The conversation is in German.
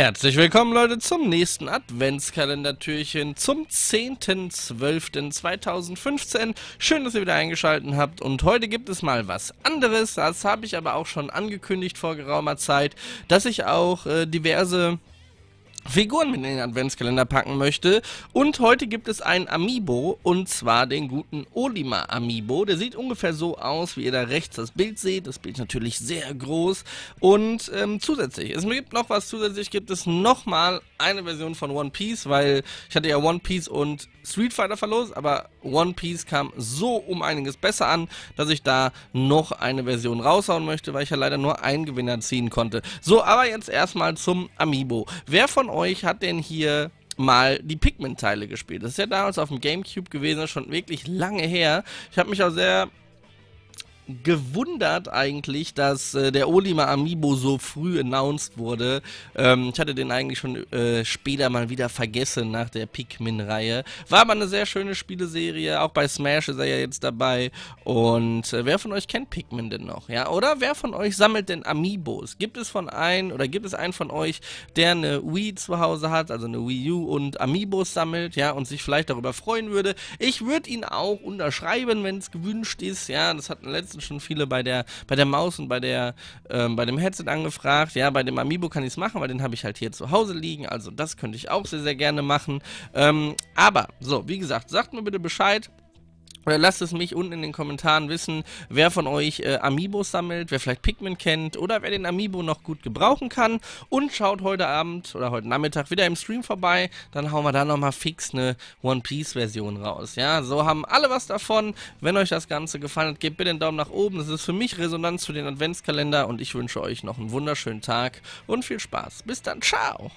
Herzlich willkommen, Leute, zum nächsten Adventskalendertürchen zum 10.12.2015. Schön, dass ihr wieder eingeschaltet habt und heute gibt es mal was anderes. Das habe ich aber auch schon angekündigt vor geraumer Zeit, dass ich auch äh, diverse Figuren mit in den Adventskalender packen möchte. Und heute gibt es ein Amiibo, und zwar den guten Olima Amiibo. Der sieht ungefähr so aus, wie ihr da rechts das Bild seht. Das Bild ist natürlich sehr groß. Und ähm, zusätzlich, es gibt noch was zusätzlich, gibt es nochmal eine Version von One Piece, weil ich hatte ja One Piece und Street Fighter verlost, aber One Piece kam so um einiges besser an, dass ich da noch eine Version raushauen möchte, weil ich ja leider nur einen Gewinner ziehen konnte. So, aber jetzt erstmal zum Amiibo. Wer von euch hat denn hier mal die Pigment-Teile gespielt. Das ist ja damals auf dem Gamecube gewesen, schon wirklich lange her. Ich habe mich auch sehr gewundert eigentlich, dass äh, der Olima Amiibo so früh announced wurde. Ähm, ich hatte den eigentlich schon äh, später mal wieder vergessen nach der Pikmin-Reihe. War aber eine sehr schöne Spieleserie. Auch bei Smash ist er ja jetzt dabei. Und äh, wer von euch kennt Pikmin denn noch? Ja, oder wer von euch sammelt denn Amiibos? Gibt es von einem oder gibt es einen von euch, der eine Wii zu Hause hat, also eine Wii U und Amiibos sammelt, ja, und sich vielleicht darüber freuen würde? Ich würde ihn auch unterschreiben, wenn es gewünscht ist. Ja, das hat in der letzten hatten schon viele bei der, bei der Maus und bei, der, ähm, bei dem Headset angefragt. Ja, bei dem Amiibo kann ich es machen, weil den habe ich halt hier zu Hause liegen. Also das könnte ich auch sehr, sehr gerne machen. Ähm, aber, so, wie gesagt, sagt mir bitte Bescheid, äh, lasst es mich unten in den Kommentaren wissen, wer von euch äh, Amiibos sammelt, wer vielleicht Pikmin kennt oder wer den Amiibo noch gut gebrauchen kann. Und schaut heute Abend oder heute Nachmittag wieder im Stream vorbei. Dann hauen wir da nochmal fix eine One Piece Version raus. Ja, so haben alle was davon. Wenn euch das Ganze gefallen hat, gebt bitte einen Daumen nach oben. Das ist für mich Resonanz für den Adventskalender und ich wünsche euch noch einen wunderschönen Tag und viel Spaß. Bis dann, ciao!